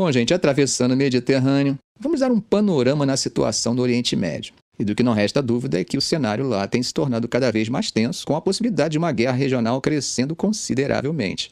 Bom, gente, atravessando o Mediterrâneo, vamos dar um panorama na situação do Oriente Médio. E do que não resta dúvida é que o cenário lá tem se tornado cada vez mais tenso, com a possibilidade de uma guerra regional crescendo consideravelmente.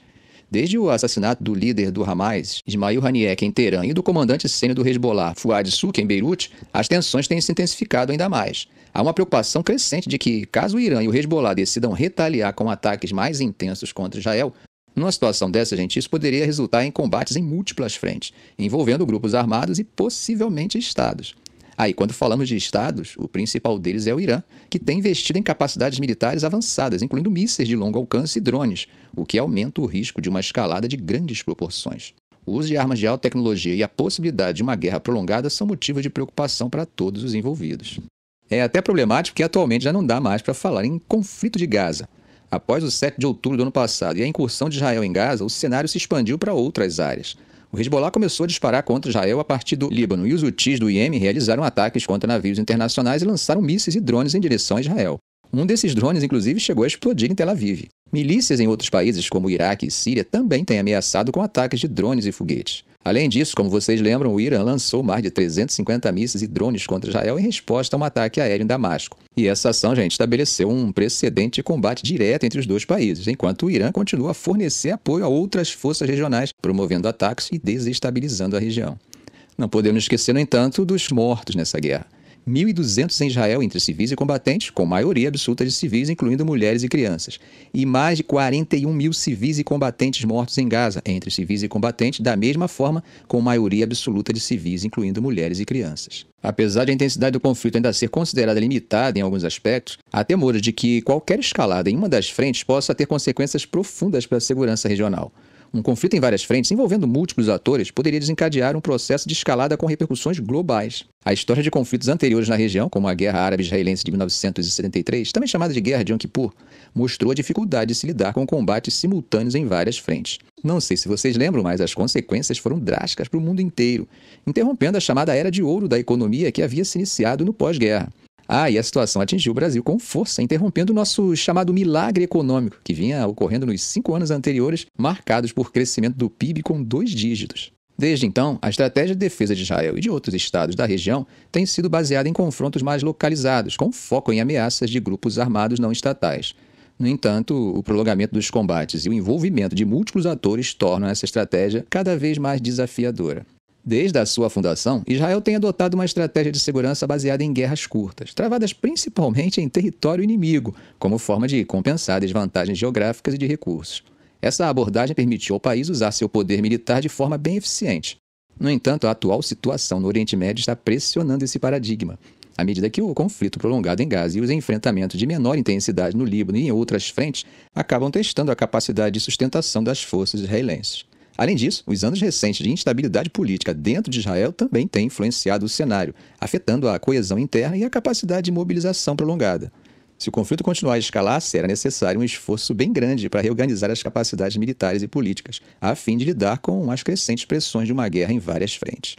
Desde o assassinato do líder do Hamas, Ismail Haniyeh, em Teherã, e do comandante sênior do Hezbollah, Fuad Suk, em Beirute, as tensões têm se intensificado ainda mais. Há uma preocupação crescente de que, caso o Irã e o Hezbollah decidam retaliar com ataques mais intensos contra Israel, numa situação dessa, gente, isso poderia resultar em combates em múltiplas frentes, envolvendo grupos armados e possivelmente estados. Aí, ah, quando falamos de estados, o principal deles é o Irã, que tem investido em capacidades militares avançadas, incluindo mísseis de longo alcance e drones, o que aumenta o risco de uma escalada de grandes proporções. O uso de armas de alta tecnologia e a possibilidade de uma guerra prolongada são motivos de preocupação para todos os envolvidos. É até problemático que atualmente já não dá mais para falar em conflito de Gaza, Após o 7 de outubro do ano passado e a incursão de Israel em Gaza, o cenário se expandiu para outras áreas. O Hezbollah começou a disparar contra Israel a partir do Líbano e os Houthis do Iêmen realizaram ataques contra navios internacionais e lançaram mísseis e drones em direção a Israel. Um desses drones, inclusive, chegou a explodir em Tel Aviv. Milícias em outros países, como Iraque e Síria, também têm ameaçado com ataques de drones e foguetes. Além disso, como vocês lembram, o Irã lançou mais de 350 mísseis e drones contra Israel em resposta a um ataque aéreo em Damasco. E essa ação, gente, estabeleceu um precedente de combate direto entre os dois países, enquanto o Irã continua a fornecer apoio a outras forças regionais, promovendo ataques e desestabilizando a região. Não podemos esquecer, no entanto, dos mortos nessa guerra. 1.200 em Israel entre civis e combatentes, com maioria absoluta de civis, incluindo mulheres e crianças, e mais de 41 mil civis e combatentes mortos em Gaza entre civis e combatentes, da mesma forma, com maioria absoluta de civis, incluindo mulheres e crianças. Apesar da intensidade do conflito ainda ser considerada limitada em alguns aspectos, há temores de que qualquer escalada em uma das frentes possa ter consequências profundas para a segurança regional. Um conflito em várias frentes, envolvendo múltiplos atores, poderia desencadear um processo de escalada com repercussões globais. A história de conflitos anteriores na região, como a Guerra Árabe-Israelense de 1973, também chamada de Guerra de Yom Kippur, mostrou a dificuldade de se lidar com combates simultâneos em várias frentes. Não sei se vocês lembram, mas as consequências foram drásticas para o mundo inteiro, interrompendo a chamada era de ouro da economia que havia se iniciado no pós-guerra. Ah, e a situação atingiu o Brasil com força, interrompendo o nosso chamado milagre econômico, que vinha ocorrendo nos cinco anos anteriores, marcados por crescimento do PIB com dois dígitos. Desde então, a estratégia de defesa de Israel e de outros estados da região tem sido baseada em confrontos mais localizados, com foco em ameaças de grupos armados não estatais. No entanto, o prolongamento dos combates e o envolvimento de múltiplos atores tornam essa estratégia cada vez mais desafiadora. Desde a sua fundação, Israel tem adotado uma estratégia de segurança baseada em guerras curtas, travadas principalmente em território inimigo, como forma de compensar desvantagens geográficas e de recursos. Essa abordagem permitiu ao país usar seu poder militar de forma bem eficiente. No entanto, a atual situação no Oriente Médio está pressionando esse paradigma. À medida que o conflito prolongado em Gaza e os enfrentamentos de menor intensidade no Líbano e em outras frentes acabam testando a capacidade de sustentação das forças israelenses. Além disso, os anos recentes de instabilidade política dentro de Israel também têm influenciado o cenário, afetando a coesão interna e a capacidade de mobilização prolongada. Se o conflito continuar a escalar, será necessário um esforço bem grande para reorganizar as capacidades militares e políticas, a fim de lidar com as crescentes pressões de uma guerra em várias frentes.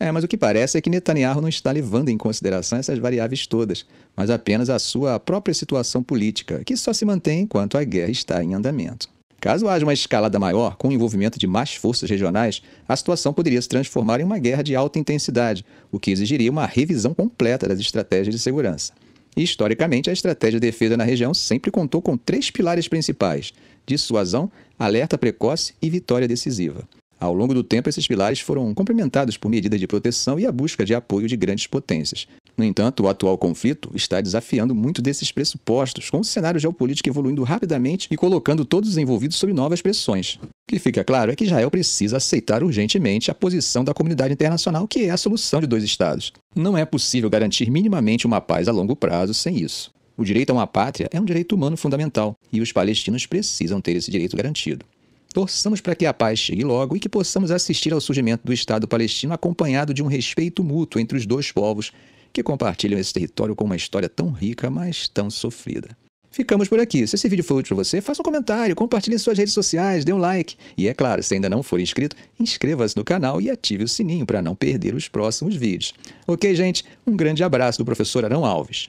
É, mas o que parece é que Netanyahu não está levando em consideração essas variáveis todas, mas apenas a sua própria situação política, que só se mantém enquanto a guerra está em andamento. Caso haja uma escalada maior, com o envolvimento de mais forças regionais, a situação poderia se transformar em uma guerra de alta intensidade, o que exigiria uma revisão completa das estratégias de segurança. E, historicamente, a estratégia de defesa na região sempre contou com três pilares principais: dissuasão, alerta precoce e vitória decisiva. Ao longo do tempo, esses pilares foram complementados por medidas de proteção e a busca de apoio de grandes potências. No entanto, o atual conflito está desafiando muito desses pressupostos, com o cenário geopolítico evoluindo rapidamente e colocando todos os envolvidos sob novas pressões. O que fica claro é que Israel precisa aceitar urgentemente a posição da comunidade internacional, que é a solução de dois Estados. Não é possível garantir minimamente uma paz a longo prazo sem isso. O direito a uma pátria é um direito humano fundamental e os palestinos precisam ter esse direito garantido. Torçamos para que a paz chegue logo e que possamos assistir ao surgimento do Estado palestino acompanhado de um respeito mútuo entre os dois povos que compartilham esse território com uma história tão rica, mas tão sofrida. Ficamos por aqui. Se esse vídeo foi útil para você, faça um comentário, compartilhe em suas redes sociais, dê um like. E é claro, se ainda não for inscrito, inscreva-se no canal e ative o sininho para não perder os próximos vídeos. Ok, gente? Um grande abraço do professor Arão Alves.